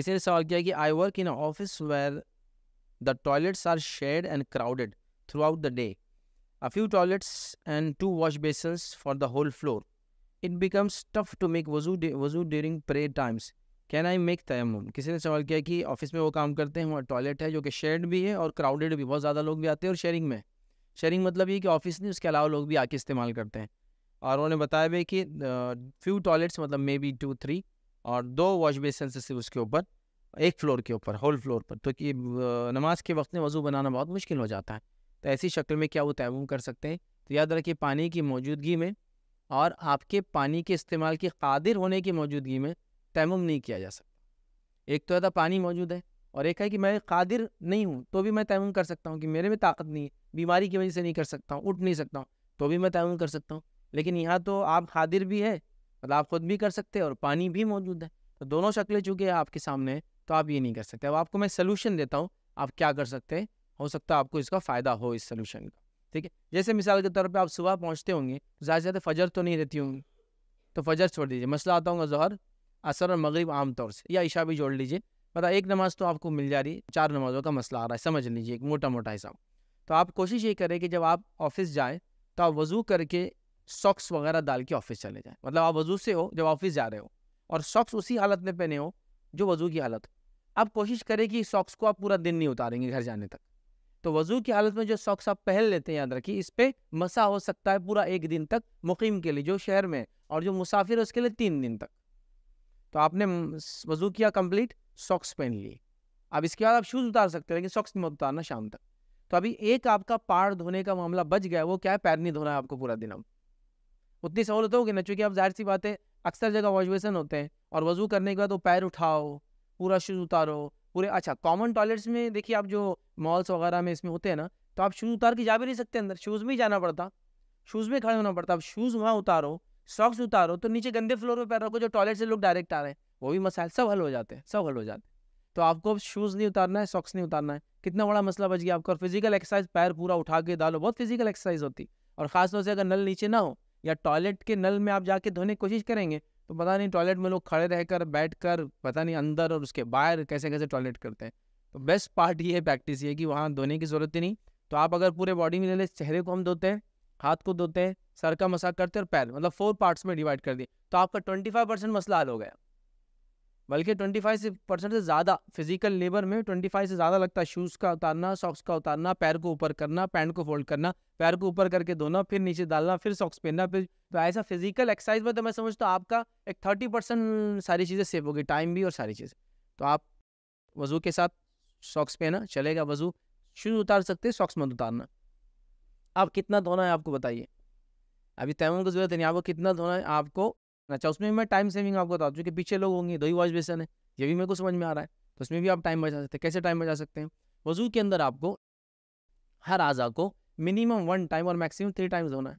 किसी ने सवाल किया कि I work in office where the toilets are shared and crowded throughout the day a few toilets and two wash basins for the whole floor it becomes tough to make वजू वजू during pray times can I make तयम किसी ने सवाल किया कि office में वो काम करते हैं वहाँ टॉयलेट है जो कि शेड भी है और क्राउडेड भी बहुत ज़्यादा लोग भी आते हैं और शेयरिंग में शेयरिंग मतलब ये कि ऑफिस नहीं उसके अलावा लोग भी आके इस्तेमाल करते हैं और उन्होंने बताया भी कि फ्यू टॉयलेट्स मतलब मे बी टू थ्री और दो वॉश बेसन से सिर्फ उसके ऊपर एक फ्लोर के ऊपर होल फ्लोर पर तो कि नमाज के वक्त में वज़ू बनाना बहुत मुश्किल हो जाता है तो ऐसी शक्ल में क्या वो तयम कर सकते हैं तो याद रखिए पानी की मौजूदगी में और आपके पानी के इस्तेमाल के कादिर होने की मौजूदगी में तयम नहीं किया जा सकता एक तो ज़्यादा पानी मौजूद है और एक है कि मैं कादिर नहीं हूँ तो भी मैं तयम कर सकता हूँ कि मेरे में ताकत नहीं है बीमारी की वजह से नहीं कर सकता हूँ उठ नहीं सकता हूँ तो भी मैं तयम कर सकता हूँ लेकिन यहाँ तो आप क़ादिर भी है मतलब आप खुद भी कर सकते हैं और पानी भी मौजूद है तो दोनों शक्लें चूँकि आपके सामने तो आप ये नहीं कर सकते अब आपको मैं सोल्यूशन देता हूँ आप क्या कर सकते हैं हो सकता है आपको इसका फ़ायदा हो इस सोल्यूशन का ठीक है जैसे मिसाल के तौर पर आप सुबह पहुँचते होंगे ज़्यादा से ज़्यादा फजर तो नहीं रहती होंगी तो फजर छोड़ दीजिए मसला आता होगा जहर असर और मगरब तौर से या ईशा भी जोड़ लीजिए मतलब एक नमाज़ तो आपको मिल जा रही है चार नमाज़ों का मसला आ रहा है समझ लीजिए एक मोटा मोटा हिसाब तो आप कोशिश ये करें कि जब आप ऑफिस जाएँ तो आप वज़ू करके सॉक्स वगैरह डाल के ऑफिस चले जाए मतलब आप वजू से हो जब ऑफिस जा रहे हो और सॉक्स उसी हालत में पहने हो जो वजू की हालत आप कोशिश करें कि सॉक्स को आप पूरा दिन नहीं उतारेंगे घर जाने तक तो वजू की हालत में जो सॉक्स आप पहन लेते हैं याद रखिए इस पर मसा हो सकता है पूरा एक दिन तक मुकीम के लिए जो शहर में और जो मुसाफिर है उसके लिए तीन दिन तक तो आपने वजू किया कंप्लीट सॉक्स पहन लिए अब इसके बाद आप शूज़ उतार सकते हो लेकिन सॉक्स नहीं उतारना शाम तक तो अभी एक आपका पार धोने का मामला बच गया वो क्या है पैर नहीं धोना है आपको पूरा दिन अब उतनी सहूलत होगी ना चूँकि आप जाहिर सी बात है अक्सर जगह वॉश बेसन होते हैं और वजू करने के बाद वो पैर उठाओ पूरा शूज़ उतारो पूरे अच्छा कॉमन टॉयलेट्स में देखिए आप जो मॉल्स वगैरह में इसमें होते हैं ना तो आप शूज़ उतार के जा भी नहीं सकते अंदर शूज़ में ही जाना पड़ता शूज़ में खड़े होना पड़ता आप शूज़ वहाँ उतारो सॉक्स उतारो तो नीचे गंदे फ्लोर पर पैर रखो जो टॉयलेट से लोग डायरेक्ट आ रहे हैं वो भी मसाइल सब हल हो जाते हैं सब हल हो जाते हैं तो आपको शूज़ नहीं उतारना है सॉक्स नहीं उतारना है कितना बड़ा मसला बच गया आपका और फिजिकल एक्सरसाइज पैर पूरा उठा के डालो बहुत फिजिकल एक्सरसाइज होती और ख़ासतौर से अगर नल नीचे ना हो या टॉयलेट के नल में आप जाके धोने की कोशिश करेंगे तो पता नहीं टॉयलेट में लोग खड़े रहकर बैठकर पता नहीं अंदर और उसके बाहर कैसे कैसे टॉयलेट करते हैं तो बेस्ट पार्ट ये प्रैक्टिस ये कि वहाँ धोने की ज़रूरत ही नहीं तो आप अगर पूरे बॉडी में ले चेहरे को हम धोते हैं हाथ को धोते हैं सर का मसाज करते हैं और पैर मतलब फोर पार्ट्स में डिवाइड कर दिए तो आपका ट्वेंटी फाइव परसेंट मसला हल हो गया बल्कि 25 से परसेंट से ज़्यादा फिजिकल लेबर में 25 से ज़्यादा लगता है शूज़ का उतारना सॉक्स का उतारना पैर को ऊपर करना पैंट को फोल्ड करना पैर को ऊपर करके धोना फिर नीचे डालना फिर सॉक्स पहनना फिर तो ऐसा फिजिकल एक्सरसाइज में तो मैं समझता हूँ आपका एक थर्टी परसेंट सारी चीज़ें सेव होगी टाइम भी और सारी चीज़ें तो आप वजू के साथ सॉक्स पहना चलेगा वजू शूज़ उतार सकते सॉक्स मत उतारना आप कितना धोना है आपको बताइए अभी तैमूम की जरूरत नहीं आपको कितना धोना है आपको अच्छा उसमें मैं टाइम सेविंग आपको बता दूँ कि पीछे लोग होंगे दो ही वॉश बेसन है ये भी मेरे को समझ में आ रहा है तो उसमें भी आप टाइम बचा सकते हैं कैसे टाइम बचा सकते हैं वजू के अंदर आपको हर आज़ा को मिनिमम वन टाइम और मैक्सिमम थ्री टाइम्स धोना है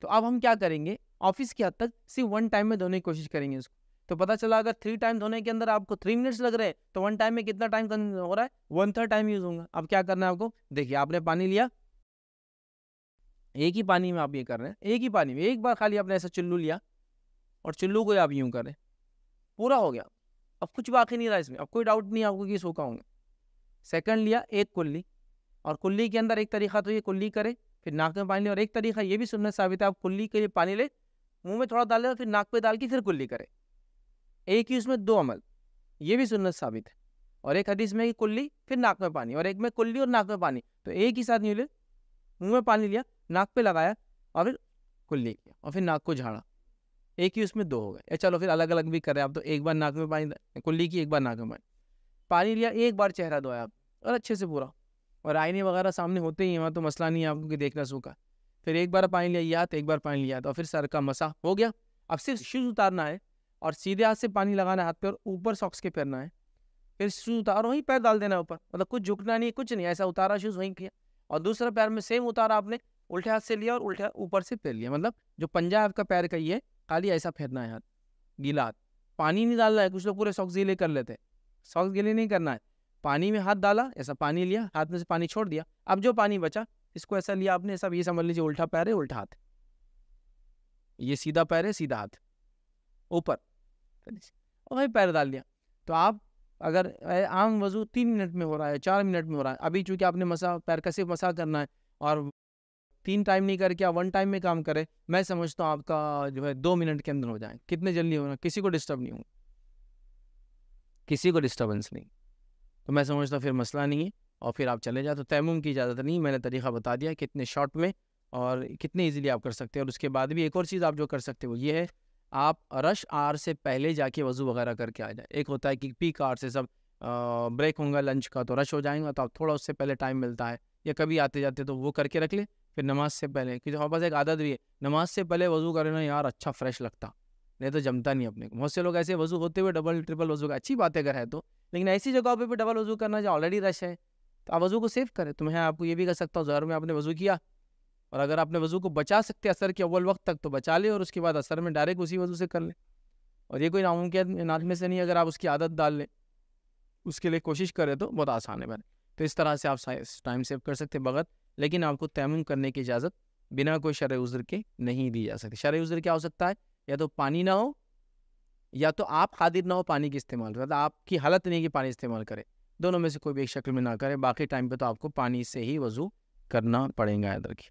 तो अब हम क्या करेंगे ऑफिस की हद तक सिर्फ वन टाइम में धोने की कोशिश करेंगे इसको तो पता चला अगर थ्री टाइम धोने के अंदर आपको थ्री मिनट्स लग रहे हैं तो वन टाइम में कितना टाइम हो रहा है वन थर्ड टाइम यूज होगा अब क्या करना है आपको देखिए आपने पानी लिया एक ही पानी में आप ये कर रहे हैं एक ही पानी में एक बार खाली आपने ऐसा चुल्लू लिया और चिल्लू को आप यूँ करें पूरा हो गया अब कुछ बाकी नहीं रहा इसमें अब कोई डाउट नहीं आपको कि सूखा होंगे सेकंड लिया एक कुल्ली और कुल्ली के अंदर एक तरीका तो ये कुल्ली करे फिर नाक में पानी ले और एक तरीका ये भी सुनने साबित है आप कुल्ली के लिए पानी ले मुंह में थोड़ा डाले और फिर नाक पे डाल के फिर कुल्ली करे एक ही उसमें दो अमल ये भी सुनने साबित है और एक हदीस में कुल्ली फिर नाक में पानी और एक में कुल्ली और नाक में पानी तो एक ही साथ नहीं ले मुँह में पानी लिया नाक पर लगाया और फिर कुल्ली किया और फिर नाक को झाड़ा एक ही उसमें दो हो गए चलो फिर अलग अलग भी करें आप तो एक बार नाक में पानी कुल्ली की एक बार नाक में पानी पानी लिया एक बार चेहरा धोया आप और अच्छे से पूरा और आईने वगैरह सामने होते ही वहाँ तो मसला नहीं है आपको कि देखना सूखा फिर एक बार पानी लिया तो एक बार पानी लिया तो फिर सर का मसा हो गया अब सिर्फ शूज़ उतारना है और सीधे हाथ से पानी लगाना हाथ पे और ऊपर सॉक्स के पहनना है फिर शूज़ उतारो वहीं पैर डाल देना ऊपर मतलब कुछ झुकना नहीं कुछ नहीं ऐसा उतारा शूज़ वहीं किया और दूसरा पैर में सेम उतारा आपने उल्टे हाथ से लिया और उल्टे ऊपर से पैर लिया मतलब जो पंजा आपका पैर का ही है खाली ऐसा फेंकना है हाथ गीला हाथ पानी नहीं डालना है कुछ लोग पूरे सॉक्स गीले कर लेते हैं सॉक्स गीले नहीं करना है पानी में हाथ डाला ऐसा पानी लिया हाथ में से पानी छोड़ दिया अब जो पानी बचा इसको ऐसा लिया आपने सब ये समझ लीजिए उल्टा पैर है उल्टा हाथ ये सीधा पैर है सीधा हाथ ऊपर और वही पैर डाल दिया तो आप अगर आम वजू तीन मिनट में हो रहा है चार मिनट में हो रहा है अभी चूंकि आपने मसा पैर का सिर्फ मसा करना है और तीन टाइम नहीं करके आप वन टाइम में काम करें मैं समझता हूँ आपका जो है दो मिनट के अंदर हो जाए कितने जल्दी होना किसी को डिस्टर्ब नहीं होगा किसी को डिस्टर्बेंस नहीं तो मैं समझता हूँ फिर मसला नहीं है और फिर आप चले जाए तो तैमुम की इजाज़त नहीं मैंने तरीका बता दिया कितने शॉर्ट में और कितने ईजिली आप कर सकते हैं और उसके बाद भी एक और चीज़ आप जो कर सकते हो ये है आप रश आर से पहले जाके वज़ू वगैरह करके आ जाए एक होता है कि पीक आर से सब आ, ब्रेक होगा लंच का तो रश हो जाएगा तो आप थोड़ा उससे पहले टाइम मिलता है या कभी आते जाते तो वो करके रख ले फिर नमाज से पहले क्योंकि हमारे पास एक आदत भी है नमाज से पहले वज़ू करना यार अच्छा फ्रेश लगता नहीं तो जमता नहीं अपने को बहुत से लोग ऐसे वज़ू होते हुए डबल ट्रिपल वज़ू का अच्छी बातें करें अगर है तो लेकिन ऐसी जगह पर भी डबल वज़ू करना जो ऑलरेडी रश है तो आप वज़ू को सेव करें तो मैं आपको ये भी कर सकता हूँ ज़हर में आपने वज़ू किया और अगर आपने वज़ू को बचा सकते असर के अव्वल वक्त तक तो बचा लें और उसके बाद असर में डायरेक्ट उसी वज़ू से कर लें और ये कोई नामुमकिन नाथ में से नहीं अगर आप उसकी आदत डाल लें उसके लिए कोशिश करें तो बहुत आसान है मैंने तो इस तरह से आप टाइम सेव कर सकते हैं भगत लेकिन आपको तैम करने की इजाज़त बिना कोई शर उज़र के नहीं दी जा सकती शर उज़र क्या हो सकता है या तो पानी ना हो या तो आप हादिर ना हो पानी के इस्तेमाल अर्थात मतलब आपकी हालत नहीं कि पानी इस्तेमाल करें दोनों में से कोई भी एक शक्ल में ना करें बाकी टाइम पे तो आपको पानी से ही वज़ू करना पड़ेगा इधर की